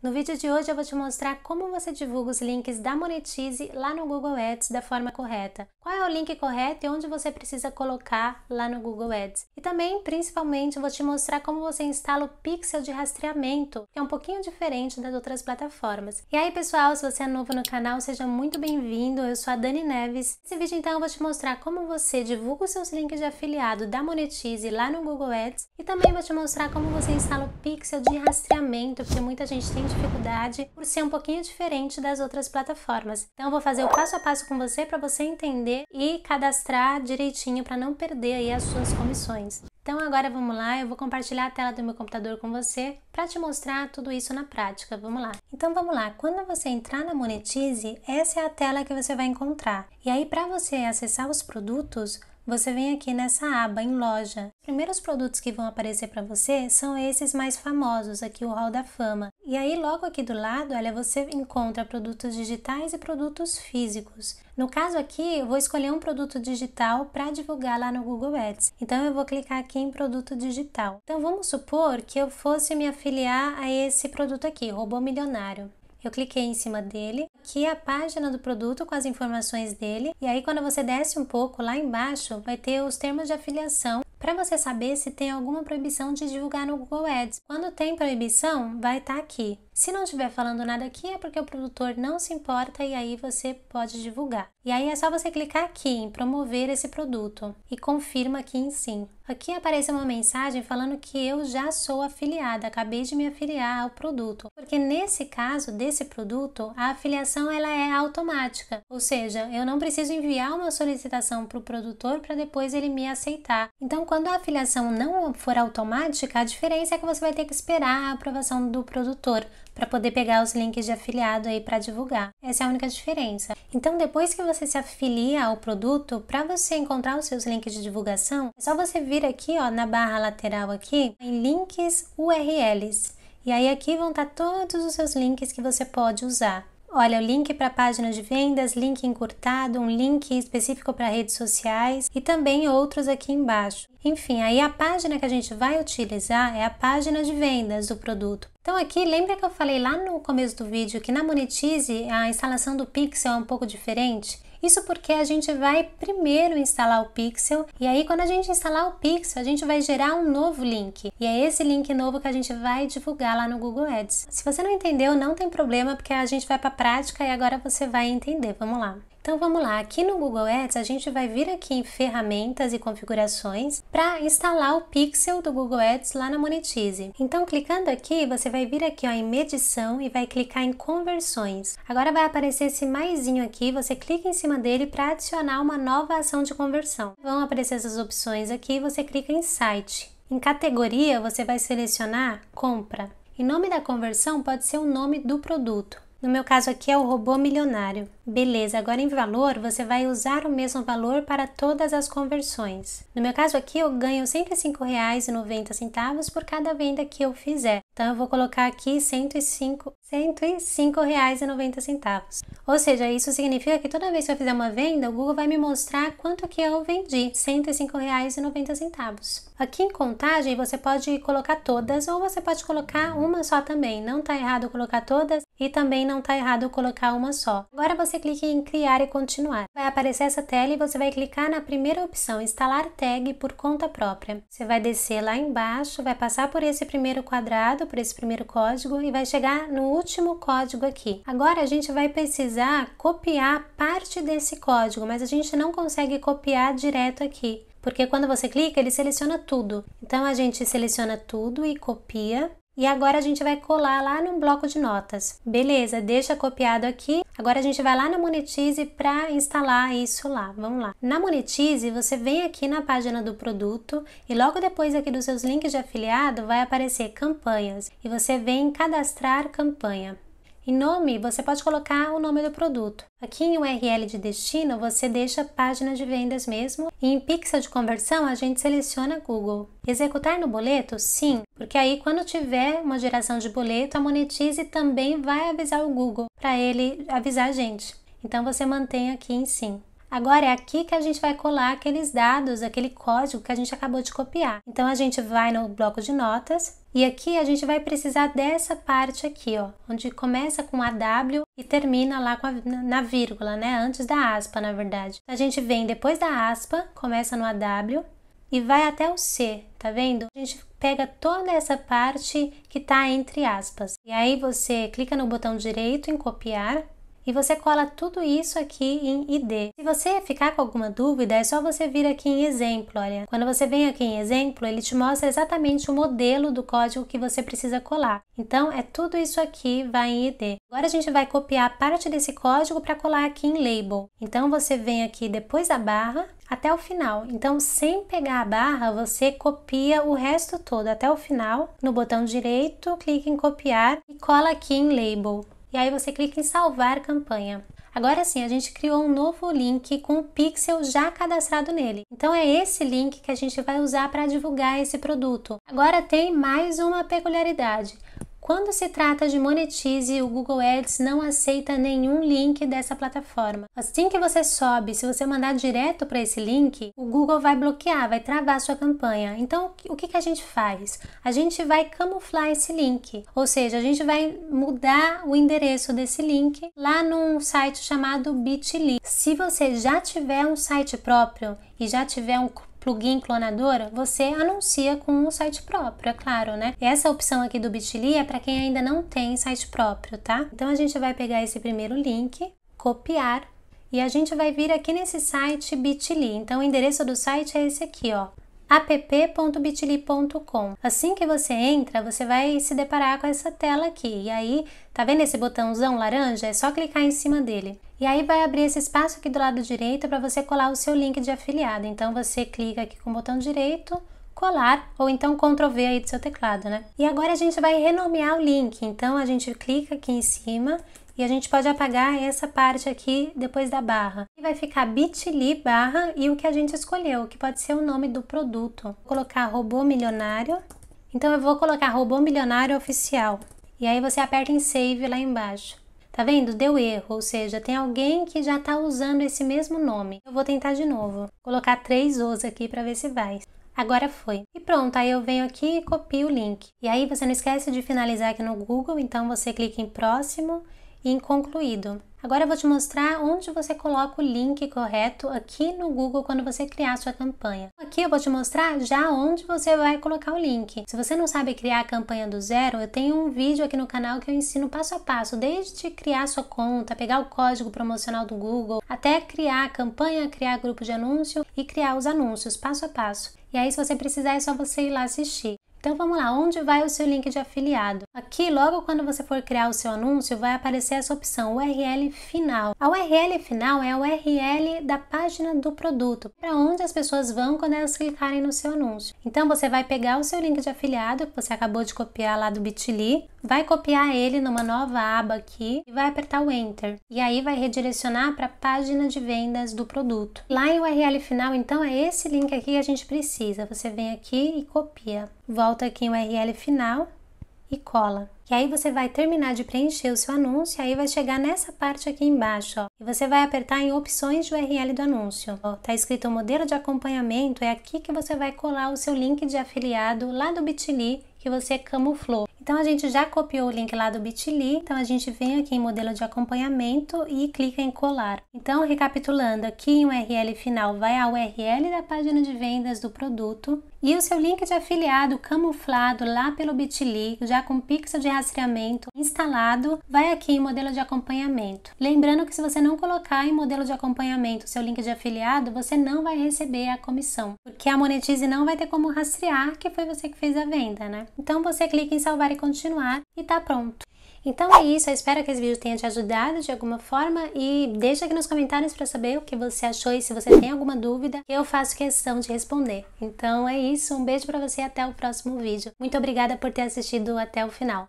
No vídeo de hoje eu vou te mostrar como você divulga os links da Monetize lá no Google Ads da forma correta. Qual é o link correto e onde você precisa colocar lá no Google Ads. E também, principalmente, vou te mostrar como você instala o pixel de rastreamento, que é um pouquinho diferente das outras plataformas. E aí, pessoal, se você é novo no canal, seja muito bem-vindo. Eu sou a Dani Neves. Nesse vídeo, então, eu vou te mostrar como você divulga os seus links de afiliado da Monetize lá no Google Ads e também vou te mostrar como você instala o pixel de rastreamento, porque muita gente tem dificuldade por ser um pouquinho diferente das outras plataformas. Então vou fazer o passo a passo com você para você entender e cadastrar direitinho para não perder aí as suas comissões. Então agora vamos lá, eu vou compartilhar a tela do meu computador com você para te mostrar tudo isso na prática. Vamos lá. Então vamos lá. Quando você entrar na Monetize, essa é a tela que você vai encontrar. E aí para você acessar os produtos, você vem aqui nessa aba em loja. Os primeiros produtos que vão aparecer para você são esses mais famosos, aqui o Hall da Fama. E aí logo aqui do lado, olha, você encontra produtos digitais e produtos físicos. No caso aqui, eu vou escolher um produto digital para divulgar lá no Google Ads. Então eu vou clicar aqui em produto digital. Então vamos supor que eu fosse me afiliar a esse produto aqui, Robô Milionário. Eu cliquei em cima dele, aqui a página do produto com as informações dele e aí quando você desce um pouco lá embaixo vai ter os termos de afiliação para você saber se tem alguma proibição de divulgar no Google Ads. Quando tem proibição, vai estar tá aqui. Se não estiver falando nada aqui, é porque o produtor não se importa e aí você pode divulgar. E aí é só você clicar aqui em promover esse produto e confirma aqui em sim. Aqui aparece uma mensagem falando que eu já sou afiliada, acabei de me afiliar ao produto. Porque nesse caso desse produto, a afiliação ela é automática, ou seja, eu não preciso enviar uma solicitação para o produtor para depois ele me aceitar. Então, quando a afiliação não for automática, a diferença é que você vai ter que esperar a aprovação do produtor para poder pegar os links de afiliado aí para divulgar. Essa é a única diferença. Então, depois que você se afilia ao produto, para você encontrar os seus links de divulgação, é só você vir aqui, ó, na barra lateral aqui, em links URLs. E aí aqui vão estar tá todos os seus links que você pode usar. Olha, o link para páginas de vendas, link encurtado, um link específico para redes sociais e também outros aqui embaixo. Enfim, aí a página que a gente vai utilizar é a página de vendas do produto. Então aqui, lembra que eu falei lá no começo do vídeo que na Monetize a instalação do pixel é um pouco diferente? Isso porque a gente vai primeiro instalar o pixel e aí quando a gente instalar o pixel, a gente vai gerar um novo link. E é esse link novo que a gente vai divulgar lá no Google Ads. Se você não entendeu, não tem problema, porque a gente vai para a prática e agora você vai entender. Vamos lá. Então vamos lá, aqui no Google Ads a gente vai vir aqui em ferramentas e configurações para instalar o pixel do Google Ads lá na Monetize. Então clicando aqui, você vai vir aqui ó, em medição e vai clicar em conversões. Agora vai aparecer esse maisinho aqui, você clica em cima dele para adicionar uma nova ação de conversão. Vão aparecer essas opções aqui, você clica em site. Em categoria, você vai selecionar compra. Em nome da conversão pode ser o nome do produto. No meu caso aqui é o robô milionário. Beleza, agora em valor você vai usar o mesmo valor para todas as conversões. No meu caso aqui eu ganho R$ 105,90 por cada venda que eu fizer. Então eu vou colocar aqui 105 R$ 105,90. Ou seja, isso significa que toda vez que eu fizer uma venda, o Google vai me mostrar quanto que eu vendi, R$ 105,90. Aqui em contagem, você pode colocar todas ou você pode colocar uma só também. Não está errado colocar todas e também não está errado colocar uma só. Agora você clica em criar e continuar. Vai aparecer essa tela e você vai clicar na primeira opção, instalar tag por conta própria. Você vai descer lá embaixo, vai passar por esse primeiro quadrado, por esse primeiro código e vai chegar no último código aqui. Agora a gente vai precisar copiar parte desse código, mas a gente não consegue copiar direto aqui, porque quando você clica ele seleciona tudo. Então a gente seleciona tudo e copia e agora a gente vai colar lá no bloco de notas. Beleza, deixa copiado aqui. Agora a gente vai lá na Monetize para instalar isso lá. Vamos lá. Na Monetize, você vem aqui na página do produto e logo depois aqui dos seus links de afiliado vai aparecer campanhas e você vem cadastrar campanha. Em nome, você pode colocar o nome do produto. Aqui em URL de destino, você deixa a página de vendas mesmo. E em pixel de conversão, a gente seleciona Google. Executar no boleto? Sim, porque aí quando tiver uma geração de boleto, a Monetize também vai avisar o Google para ele avisar a gente. Então você mantém aqui em sim. Agora é aqui que a gente vai colar aqueles dados, aquele código que a gente acabou de copiar. Então a gente vai no bloco de notas, e aqui a gente vai precisar dessa parte aqui, ó, onde começa com AW e termina lá a, na vírgula, né? Antes da aspa, na verdade. A gente vem depois da aspa, começa no AW e vai até o C, tá vendo? A gente pega toda essa parte que tá entre aspas. E aí você clica no botão direito em copiar e você cola tudo isso aqui em ID. Se você ficar com alguma dúvida, é só você vir aqui em exemplo, olha. Quando você vem aqui em exemplo, ele te mostra exatamente o modelo do código que você precisa colar. Então, é tudo isso aqui vai em ID. Agora a gente vai copiar parte desse código para colar aqui em label. Então, você vem aqui depois da barra, até o final. Então, sem pegar a barra, você copia o resto todo até o final. No botão direito, clique em copiar e cola aqui em label e aí você clica em salvar campanha. Agora sim, a gente criou um novo link com o pixel já cadastrado nele. Então é esse link que a gente vai usar para divulgar esse produto. Agora tem mais uma peculiaridade. Quando se trata de monetize, o Google Ads não aceita nenhum link dessa plataforma. Assim que você sobe, se você mandar direto para esse link, o Google vai bloquear, vai travar sua campanha. Então, o que, que a gente faz? A gente vai camuflar esse link, ou seja, a gente vai mudar o endereço desse link lá num site chamado Bitly. Se você já tiver um site próprio e já tiver um plugin clonadora, você anuncia com um site próprio, é claro, né? Essa opção aqui do Bitly é para quem ainda não tem site próprio, tá? Então a gente vai pegar esse primeiro link, copiar e a gente vai vir aqui nesse site Bitly. Então o endereço do site é esse aqui, ó, app.bitly.com. Assim que você entra, você vai se deparar com essa tela aqui. E aí, tá vendo esse botãozão laranja? É só clicar em cima dele. E aí vai abrir esse espaço aqui do lado direito para você colar o seu link de afiliado. Então você clica aqui com o botão direito, colar ou então Ctrl V aí do seu teclado, né? E agora a gente vai renomear o link. Então a gente clica aqui em cima e a gente pode apagar essa parte aqui depois da barra. E vai ficar bit.ly barra e o que a gente escolheu, que pode ser o nome do produto. Vou colocar robô milionário. Então eu vou colocar robô milionário oficial. E aí você aperta em save lá embaixo. Tá vendo? Deu erro, ou seja, tem alguém que já tá usando esse mesmo nome. Eu vou tentar de novo. Vou colocar três O's aqui para ver se vai. Agora foi. E pronto, aí eu venho aqui e copio o link. E aí você não esquece de finalizar aqui no Google, então você clica em próximo em concluído. Agora eu vou te mostrar onde você coloca o link correto aqui no Google quando você criar sua campanha. Aqui eu vou te mostrar já onde você vai colocar o link. Se você não sabe criar a campanha do zero, eu tenho um vídeo aqui no canal que eu ensino passo a passo, desde criar sua conta, pegar o código promocional do Google, até criar a campanha, criar grupo de anúncio e criar os anúncios passo a passo. E aí, se você precisar, é só você ir lá assistir. Então vamos lá, onde vai o seu link de afiliado? Aqui, logo quando você for criar o seu anúncio, vai aparecer essa opção URL final. A URL final é a URL da página do produto, para onde as pessoas vão quando elas clicarem no seu anúncio. Então você vai pegar o seu link de afiliado que você acabou de copiar lá do Bitly, vai copiar ele numa nova aba aqui e vai apertar o enter. E aí vai redirecionar para a página de vendas do produto. Lá em URL final, então é esse link aqui que a gente precisa. Você vem aqui e copia volta aqui em URL final e cola. E aí você vai terminar de preencher o seu anúncio, aí vai chegar nessa parte aqui embaixo, ó, e você vai apertar em opções de URL do anúncio. Ó, tá escrito modelo de acompanhamento, é aqui que você vai colar o seu link de afiliado lá do Bitly que você camuflou. Então a gente já copiou o link lá do Bitly, então a gente vem aqui em modelo de acompanhamento e clica em colar. Então recapitulando, aqui em URL final vai a URL da página de vendas do produto e o seu link de afiliado camuflado lá pelo Bitly, já com pixel de rastreamento instalado, vai aqui em modelo de acompanhamento. Lembrando que se você não colocar em modelo de acompanhamento o seu link de afiliado, você não vai receber a comissão, porque a Monetize não vai ter como rastrear que foi você que fez a venda, né? Então você clica em salvar e continuar e tá pronto. Então é isso, eu espero que esse vídeo tenha te ajudado de alguma forma e deixa aqui nos comentários para saber o que você achou e se você tem alguma dúvida, eu faço questão de responder. Então é isso, um beijo para você e até o próximo vídeo. Muito obrigada por ter assistido até o final.